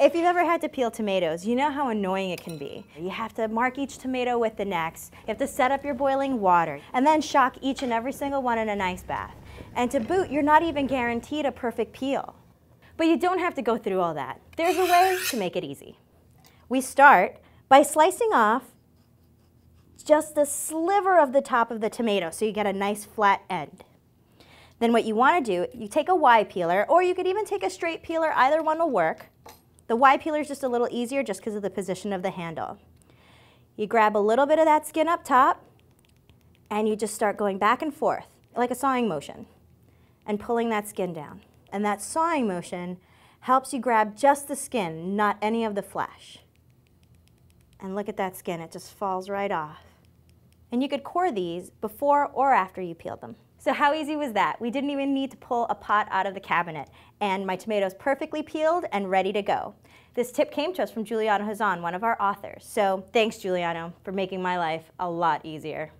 If you've ever had to peel tomatoes, you know how annoying it can be. You have to mark each tomato with the next, you have to set up your boiling water, and then shock each and every single one in a nice bath. And to boot, you're not even guaranteed a perfect peel. But you don't have to go through all that. There's a way to make it easy. We start by slicing off just a sliver of the top of the tomato so you get a nice flat end. Then what you want to do, you take a Y peeler or you could even take a straight peeler, either one will work. The Y peeler is just a little easier just because of the position of the handle. You grab a little bit of that skin up top and you just start going back and forth like a sawing motion and pulling that skin down. And that sawing motion helps you grab just the skin, not any of the flesh. And look at that skin, it just falls right off. And you could core these before or after you peeled them. So how easy was that? We didn't even need to pull a pot out of the cabinet, and my tomatoes perfectly peeled and ready to go. This tip came to us from Juliana Hazan, one of our authors. So thanks, Juliana, for making my life a lot easier.